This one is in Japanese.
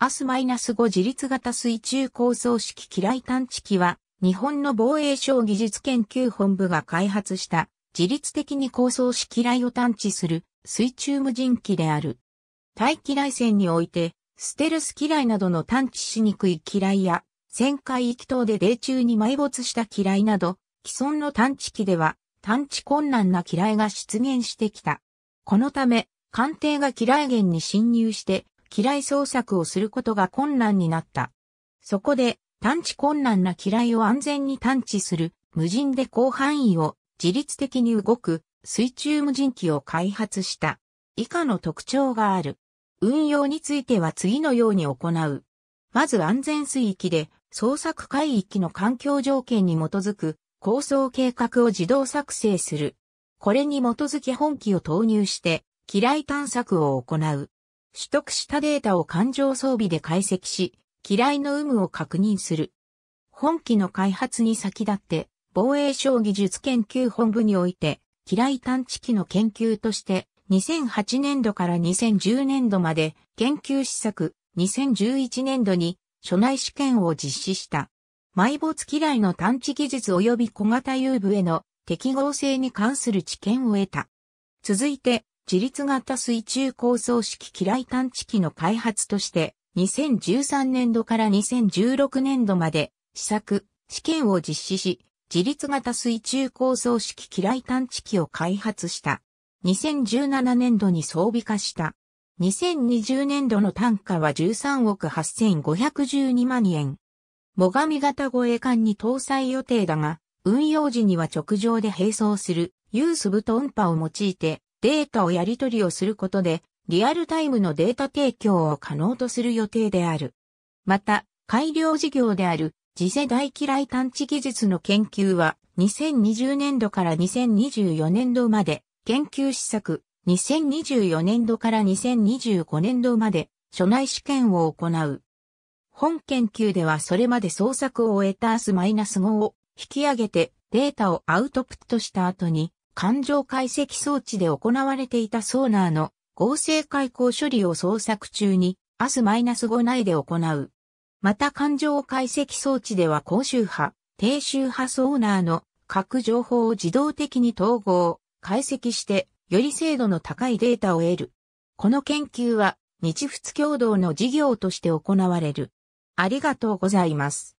アス -5 自立型水中構造式機雷探知機は、日本の防衛省技術研究本部が開発した、自律的に構造式機雷を探知する水中無人機である。大気雷戦において、ステルス機雷などの探知しにくい機雷や、旋回域等で泥中に埋没した機雷など、既存の探知機では、探知困難な機雷が出現してきた。このため、艦艇が機雷源に侵入して、機雷捜索をすることが困難になった。そこで、探知困難な機雷を安全に探知する、無人で広範囲を自律的に動く水中無人機を開発した。以下の特徴がある。運用については次のように行う。まず安全水域で捜索海域の環境条件に基づく構想計画を自動作成する。これに基づき本機を投入して、機雷探索を行う。取得したデータを環状装備で解析し、機雷の有無を確認する。本機の開発に先立って、防衛省技術研究本部において、機雷探知機の研究として、2008年度から2010年度まで研究施策、2011年度に所内試験を実施した。埋没機雷の探知技術及び小型遊具への適合性に関する知見を得た。続いて、自立型水中構造式機雷探知機の開発として、2013年度から2016年度まで、試作、試験を実施し、自立型水中構造式機雷探知機を開発した。2017年度に装備化した。2020年度の単価は13億8512万円。最上型護衛艦に搭載予定だが、運用時には直上で並走する、ユースブトンパを用いて、データをやり取りをすることで、リアルタイムのデータ提供を可能とする予定である。また、改良事業である次世代機雷探知技術の研究は2020年度から2024年度まで研究施策、2024年度から2025年度まで所内試験を行う。本研究ではそれまで捜索を終えたナス5を引き上げてデータをアウトプットした後に感情解析装置で行われていたソーナーの合成開口処理を捜索中に a ス5内で行う。また感情解析装置では高周波、低周波ソーナーの各情報を自動的に統合、解析してより精度の高いデータを得る。この研究は日仏共同の事業として行われる。ありがとうございます。